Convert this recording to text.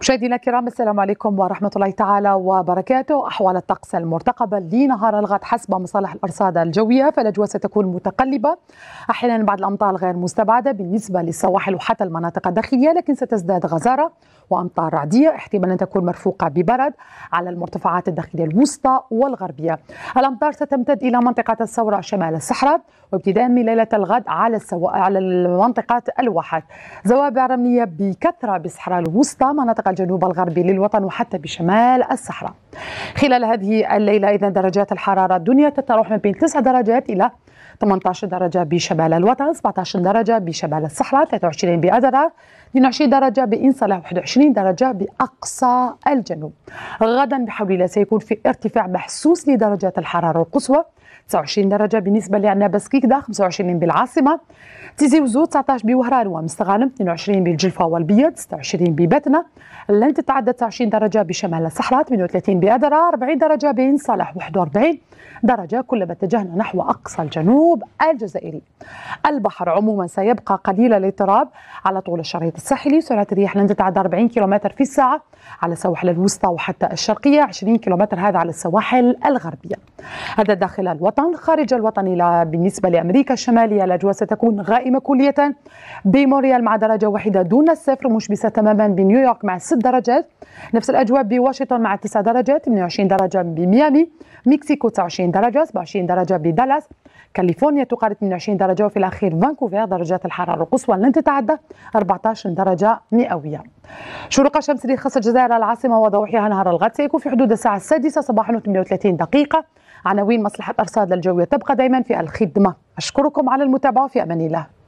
مشاهدينا الكرام السلام عليكم ورحمة الله تعالى وبركاته أحوال الطقس المرتقبة لنهار الغد حسب مصالح الأرصاد الجوية فالأجواء ستكون متقلبة أحيانا بعض الأمطار غير مستبعدة بالنسبة للسواحل وحتى المناطق الداخلية لكن ستزداد غزارة وأمطار رعدية احتمال أن تكون مرفوقة ببرد على المرتفعات الداخلية الوسطى والغربية الأمطار ستمتد إلى منطقة الثورة شمال الصحراء وابتداء من ليلة الغد على السو... على المنطقات الواحات زوابع رملية بكثرة بالصحراء الوسطى مناطق المنطقة الجنوب الغربي للوطن وحتى بشمال الصحراء خلال هذه الليلة إذا درجات الحرارة الدنيا تتراوح ما بين 9 درجات إلى 18 درجة بشمال الوطن 17 درجة بشمال الصحراء 23 بأدرار 22 درجة بإنصلة 21 درجة بأقصى الجنوب غدا بحول الله سيكون في ارتفاع محسوس لدرجات الحرارة القصوى 29 درجة بالنسبة لعنب سكيكدا 25 بالعاصمة تيزي وزو 19 بوهران ومستغانم 22 بالجلفة والبيض 26 ببتنا لن تتعدى 29 درجة بشمال الصحراء 38 بأدرار 40 درجة بين صالح 41 درجة كلما اتجهنا نحو أقصى الجنوب الجزائري البحر عموما سيبقى قليل الاضطراب على طول الشريط الساحلي سرعة الرياح لن تتعدى 40 كم في الساعة على السواحل الوسطى وحتى الشرقية 20 كم هذا على السواحل الغربية هذا داخل الوطن خارج الوطن بالنسبة لأمريكا الشمالية الأجواء ستكون غائمة كلية بموريال مع درجة واحدة دون الصفر مشبسة تماما بنيويورك مع 6 درجات نفس الأجواء بواشنطن مع 9 درجات 28 درجة بميامي مكسيكو 29 درجة 27 درجة بدالاس كاليفورنيا تقارب 28 درجة وفي الأخير فانكوفر درجات الحرارة القصوى لن تتعدى 14 درجة مئوية شروق الشمس خاصة الجزائر العاصمة وضوحها نهار الغد سيكون في حدود الساعة السادسة صباحا و38 دقيقة عناوين مصلحة أرصاد الجوية تبقى دائما في الخدمة أشكركم على المتابعة في أمان الله